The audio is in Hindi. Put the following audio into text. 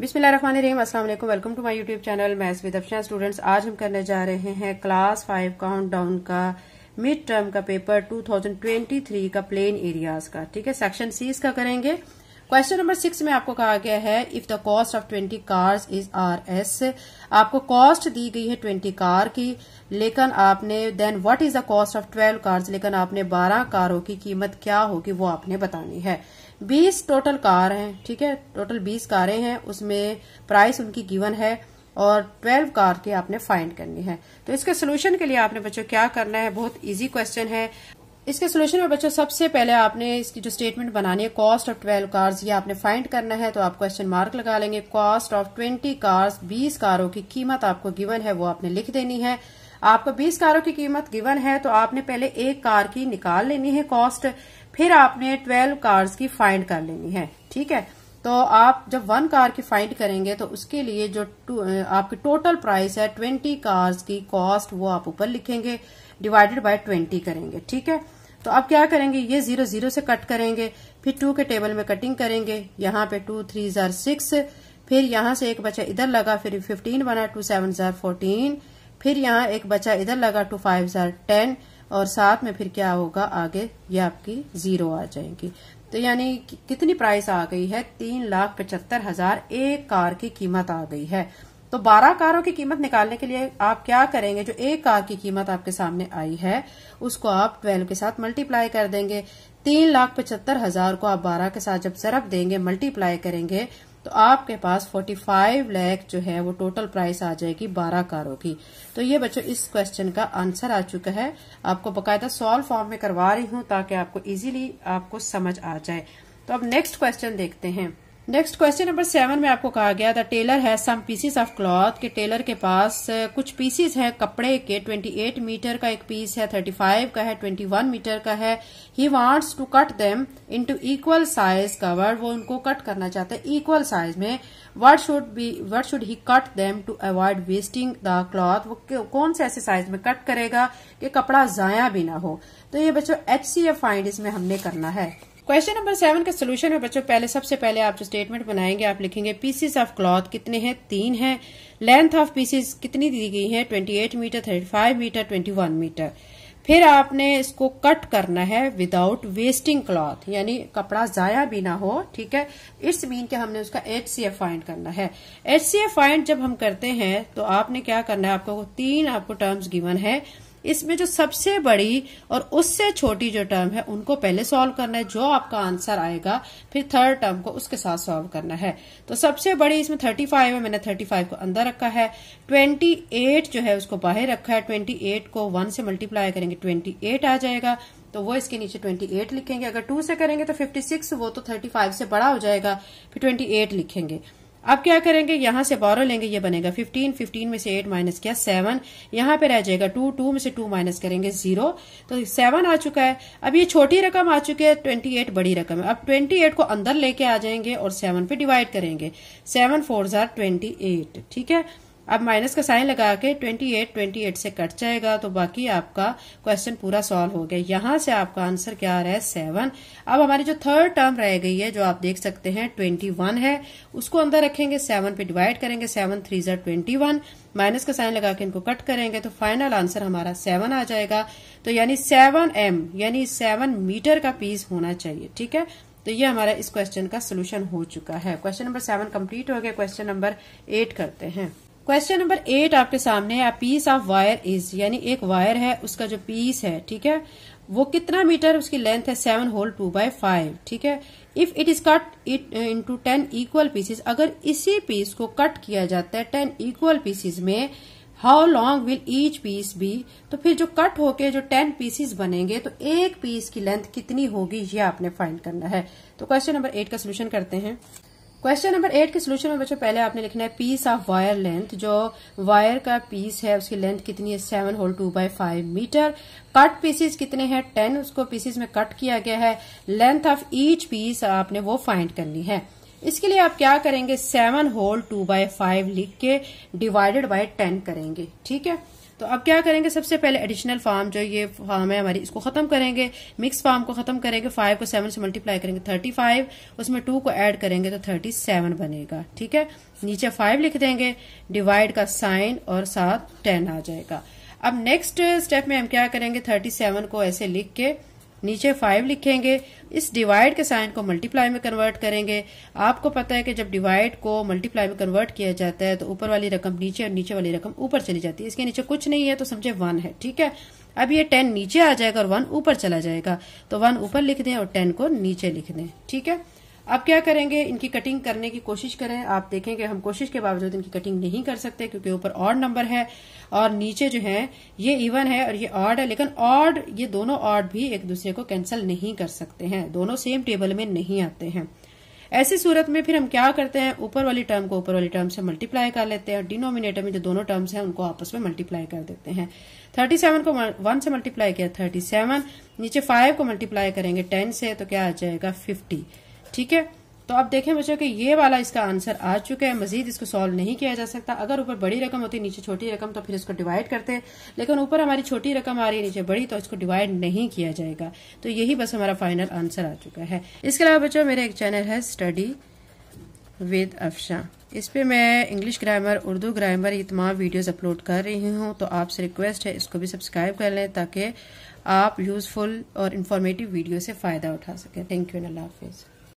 बिसमिल अस्सलाम वालेकुम welcome to my YouTube channel maths with Afshan students आज हम करने जा रहे हैं क्लास फाइव काउंट डाउन का मिड टर्म का पेपर 2023 का प्लेन एरियाज का ठीक है सेक्शन सी इसका करेंगे क्वेश्चन नंबर सिक्स में आपको कहा गया है if the cost of twenty cars is R S आपको कॉस्ट दी गई है ट्वेंटी कार की लेकिन आपने then what is the cost of twelve cars लेकिन आपने बारह कारों की कीमत क्या होगी वो आपने बतानी है बीस टोटल कार हैं ठीक है टोटल बीस कारें हैं उसमें प्राइस उनकी गिवन है और ट्वेल्व कार के आपने फाइंड करनी है तो इसके सोल्यूशन के लिए आपने बच्चों क्या करना है बहुत इजी क्वेश्चन है इसके सोल्यूशन में बच्चों सबसे पहले आपने इसकी जो स्टेटमेंट बनानी है कॉस्ट ऑफ ट्वेल्व कार्स ये आपने फाइंड करना है तो आप क्वेश्चन मार्क लगा लेंगे कॉस्ट ऑफ ट्वेंटी कार्स बीस कारों की कीमत आपको गिवन है वो आपने लिख देनी है आपको बीस कारों की कीमत गिवन है तो आपने पहले एक कार की निकाल लेनी है कॉस्ट फिर आपने ट्वेल्व कार्स की फाइंड कर लेनी है ठीक है तो आप जब वन कार की फाइंड करेंगे तो उसके लिए जो आपकी टोटल प्राइस है ट्वेंटी कार्स की कॉस्ट वो आप ऊपर लिखेंगे डिवाइडेड बाय ट्वेंटी करेंगे ठीक है तो आप क्या करेंगे ये जीरो जीरो से कट करेंगे फिर टू के टेबल में कटिंग करेंगे यहाँ पे टू थ्री जार सिक्स फिर यहाँ से एक बच्चा इधर लगा फिर फिफ्टीन बना टू सेवन जार फोर्टीन फिर यहाँ एक बच्चा इधर लगा टू फाइव जार टेन और साथ में फिर क्या होगा आगे ये आपकी जीरो आ जाएगी तो यानी कितनी प्राइस आ गई है तीन लाख पचहत्तर हजार एक कार की कीमत आ गई है तो बारह कारों की कीमत निकालने के लिए आप क्या करेंगे जो एक कार की कीमत आपके सामने आई है उसको आप ट्वेल्व के साथ मल्टीप्लाई कर देंगे तीन लाख पचहत्तर हजार को आप बारह के साथ जब जरब देंगे मल्टीप्लाई करेंगे तो आपके पास 45 लाख जो है वो टोटल प्राइस आ जाएगी बारह कारों की तो ये बच्चों इस क्वेश्चन का आंसर आ चुका है आपको बकायदा सॉल्व फॉर्म में करवा रही हूं ताकि आपको इजीली आपको समझ आ जाए तो अब नेक्स्ट क्वेश्चन देखते हैं नेक्स्ट क्वेश्चन नंबर सेवन में आपको कहा गया द टेलर है सम पीसेस ऑफ क्लॉथ के टेलर के पास uh, कुछ पीसेस हैं कपड़े के 28 मीटर का एक पीस है 35 का है 21 मीटर का है he wants to cut them into equal size cover वो उनको कट करना चाहते हैं इक्वल साइज में what should be what should he cut them to avoid wasting the cloth वो कौन से ऐसे साइज में कट करेगा कि कपड़ा जाया भी ना हो तो ये बच्चों एच सी फाइंड इसमें हमने करना है क्वेश्चन नंबर सेवन का सोल्यूशन है बच्चों पहले सबसे पहले आप जो स्टेटमेंट बनाएंगे आप लिखेंगे पीसीस ऑफ क्लॉथ कितने हैं तीन हैं लेंथ ऑफ पीसीस कितनी दी गई है 28 मीटर 35 मीटर 21 मीटर फिर आपने इसको कट करना है विदाउट वेस्टिंग क्लॉथ यानी कपड़ा जाया भी ना हो ठीक है इट्स मीन के हमने उसका एच सी एफ फाइंड करना है एच सी एफ फाइंड जब हम करते हैं तो आपने क्या करना है आपको तीन आपको टर्म्स गिवन है इसमें जो सबसे बड़ी और उससे छोटी जो टर्म है उनको पहले सॉल्व करना है जो आपका आंसर आएगा फिर थर्ड टर्म को उसके साथ सॉल्व करना है तो सबसे बड़ी इसमें 35 है मैंने 35 को अंदर रखा है 28 जो है उसको बाहर रखा है 28 को 1 से मल्टीप्लाई करेंगे 28 आ जाएगा तो वो इसके नीचे 28 लिखेंगे अगर 2 से करेंगे तो 56 वो तो 35 से बड़ा हो जाएगा फिर 28 लिखेंगे अब क्या करेंगे यहां से बोरो लेंगे ये बनेगा 15 15 में से 8 माइनस किया 7 यहां पे रह जाएगा 2 2 में से 2 माइनस करेंगे 0 तो 7 आ चुका है अब ये छोटी रकम आ चुकी है 28 बड़ी रकम है अब 28 को अंदर लेके आ जाएंगे और 7 पे डिवाइड करेंगे 7 फोर जार ट्वेंटी ठीक है अब माइनस का साइन लगा के ट्वेंटी एट ट्वेंटी एट से कट जाएगा तो बाकी आपका क्वेश्चन पूरा सॉल्व हो गया यहां से आपका आंसर क्या आ रहा है सेवन अब हमारी जो थर्ड टर्म रह गई है जो आप देख सकते हैं ट्वेंटी वन है उसको अंदर रखेंगे सेवन पे डिवाइड करेंगे सेवन थ्री जर ट्वेंटी वन माइनस का साइन लगा के इनको कट करेंगे तो फाइनल आंसर हमारा सेवन आ जाएगा तो यानी सेवन एम यानी सेवन मीटर का पीस होना चाहिए ठीक है तो ये हमारा इस क्वेश्चन का सोल्यूशन हो चुका है क्वेश्चन नंबर सेवन कंप्लीट हो गया क्वेश्चन नंबर एट करते हैं क्वेश्चन नंबर एट आपके सामने है पीस ऑफ वायर इज यानी एक वायर है उसका जो पीस है ठीक है वो कितना मीटर उसकी लेंथ है seven whole two by five ठीक है if it is cut it into ten equal pieces अगर इसी पीस को कट किया जाता है टेन इक्वल पीसेस में how long will each piece be तो फिर जो कट होके जो टेन पीसेस बनेंगे तो एक पीस की लेंथ कितनी होगी ये आपने फाइंड करना है तो क्वेश्चन नंबर एट का सोल्यूशन करते हैं क्वेश्चन नंबर एट के सोल्यूशन में बच्चों पहले आपने लिखना है पीस ऑफ वायर लेंथ जो वायर का पीस है उसकी लेंथ कितनी है seven whole two by five metre cut pieces कितने हैं टेन उसको पीसेस में कट किया गया है लेंथ ऑफ ईच पीस आपने वो फाइंड करनी है इसके लिए आप क्या करेंगे seven whole two by five लिख के डिवाइडेड बाय टेन करेंगे ठीक है तो अब क्या करेंगे सबसे पहले एडिशनल फार्म जो ये फार्म है हमारी इसको खत्म करेंगे मिक्स फार्म को खत्म करेंगे फाइव को सेवन से मल्टीप्लाई करेंगे थर्टी फाइव उसमें टू को ऐड करेंगे तो थर्टी सेवन बनेगा ठीक है नीचे फाइव लिख देंगे डिवाइड का साइन और साथ टेन आ जाएगा अब नेक्स्ट स्टेप में हम क्या करेंगे थर्टी सेवन को ऐसे लिख के नीचे फाइव लिखेंगे इस डिवाइड के साइन को मल्टीप्लाई में कन्वर्ट करेंगे आपको पता है कि जब डिवाइड को मल्टीप्लाई में कन्वर्ट किया जाता है तो ऊपर वाली रकम नीचे और नीचे वाली रकम ऊपर चली जाती है इसके नीचे कुछ नहीं है तो समझे वन है ठीक है अब ये टेन नीचे आ जाएगा और वन ऊपर चला जाएगा तो वन ऊपर लिख दें और टेन को नीचे लिख दें ठीक है अब क्या करेंगे इनकी कटिंग करने की कोशिश करें आप देखेंगे हम कोशिश के बावजूद इनकी कटिंग नहीं कर सकते क्योंकि ऊपर ऑड नंबर है और नीचे जो है ये इवन है और ये ऑड है लेकिन ऑड ये दोनों ऑड भी एक दूसरे को कैंसिल नहीं कर सकते हैं दोनों सेम टेबल में नहीं आते हैं ऐसी सूरत में फिर हम क्या करते हैं ऊपर वाली टर्म को ऊपर वाली टर्म से मल्टीप्लाई कर लेते हैं और डिनोमिनेटर में जो दोनों टर्म्स हैं उनको आपस में मल्टीप्लाई कर देते हैं 37 को वन से मल्टीप्लाई किया 37 नीचे 5 को मल्टीप्लाई करेंगे 10 से तो क्या आ जाएगा 50 ठीक है तो आप देखें बच्चों कि ये वाला इसका आंसर आ चुका है मजीद इसको सॉल्व नहीं किया जा सकता अगर ऊपर बड़ी रकम होती नीचे छोटी रकम तो फिर इसको डिवाइड करते हैं लेकिन ऊपर हमारी छोटी रकम आ रही है नीचे बड़ी तो इसको डिवाइड नहीं किया जाएगा तो यही बस हमारा फाइनल आंसर आ चुका है इसके अलावा बच्चों मेरा एक चैनल है स्टडी विद अफशा इस पर मैं इंग्लिश ग्रामर उर्दू ग्रामर ये तमाम वीडियोज अपलोड कर रही हूँ तो आपसे रिक्वेस्ट है इसको भी सब्सक्राइब कर लें ताकि आप यूज़फुल और इन्फॉर्मेटिव वीडियो से फ़ायदा उठा सकें थैंक यू अल्लाह हाफिज़